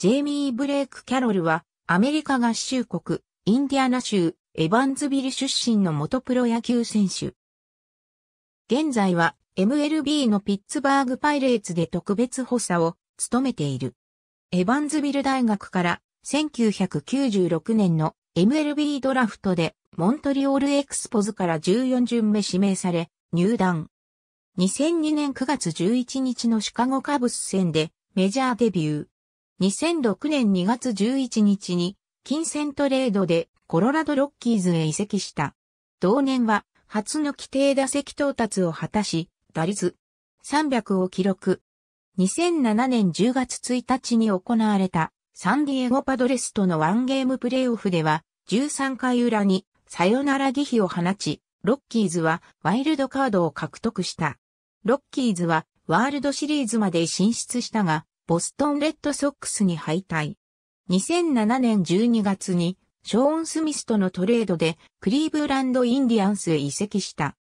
ジェイミー・ブレイク・キャロルは、アメリカ合衆国、インディアナ州、エバンズビル出身の元プロ野球選手。現在は、MLB のピッツバーグパイレーツで特別補佐を務めている。エバンズビル大学から1996年の MLB ドラフトでモントリオールエクスポズから14巡目指名され入団。2002年9月11日のシカゴカブス戦でメジャーデビュー。2006年2月11日に金銭トレードでコロラドロッキーズへ移籍した。同年は初の規定打席到達を果たし、打率300を記録。2007年10月1日に行われたサンディエゴパドレスとのワンゲームプレイオフでは13回裏にサヨナラ儀比を放ち、ロッキーズはワイルドカードを獲得した。ロッキーズはワールドシリーズまで進出したが、ボストンレッドソックスに敗退。2007年12月にショーン・スミスとのトレードでクリーブランド・インディアンスへ移籍した。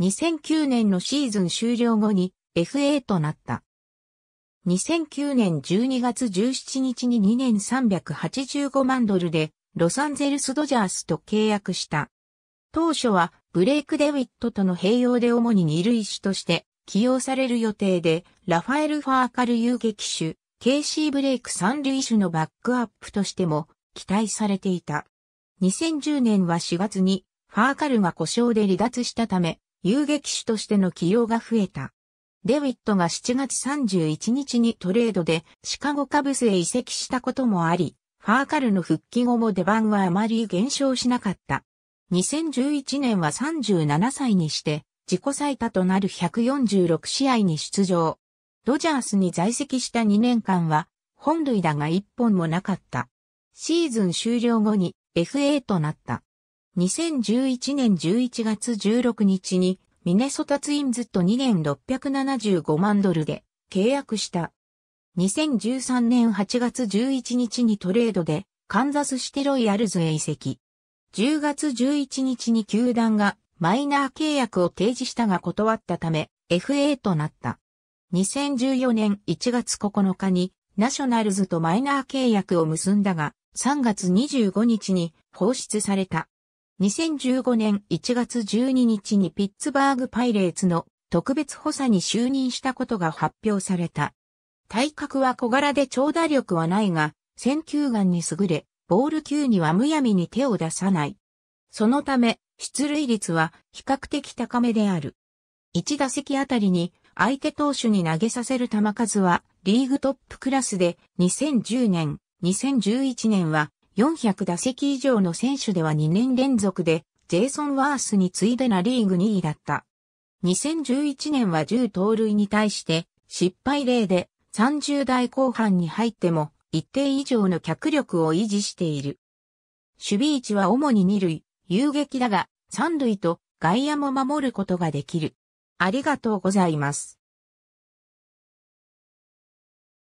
2009年のシーズン終了後に FA となった。2009年12月17日に2年385万ドルでロサンゼルス・ドジャースと契約した。当初はブレイク・デウィットとの併用で主に二塁手として起用される予定で、ラファエル・ファーカル遊撃手、ケイシー・ブレイク三塁手のバックアップとしても期待されていた。2010年は4月にファーカルが故障で離脱したため、遊撃手としての起用が増えた。デビットが7月31日にトレードでシカゴカブスへ移籍したこともあり、ファーカルの復帰後も出番はあまり減少しなかった。2011年は37歳にして自己最多となる146試合に出場。ドジャースに在籍した2年間は、本類打が1本もなかった。シーズン終了後に FA となった。2011年11月16日にミネソタツインズと2年675万ドルで契約した。2013年8月11日にトレードでカンザスシテロイアルズへ移籍。10月11日に球団がマイナー契約を提示したが断ったため、FA となった。2014年1月9日に、ナショナルズとマイナー契約を結んだが、3月25日に放出された。2015年1月12日にピッツバーグパイレーツの特別補佐に就任したことが発表された。体格は小柄で長打力はないが、選球眼に優れ、ボール球にはむやみに手を出さない。そのため、出塁率は比較的高めである。1打席あたりに相手投手に投げさせる球数はリーグトップクラスで2010年、2011年は400打席以上の選手では2年連続でジェイソン・ワースに次いでなリーグ2位だった。2011年は10盗塁に対して失敗例で30代後半に入っても一定以上の脚力を維持している。守備位置は主に2塁、遊撃だが、三塁と外野も守ることができる。ありがとうございます。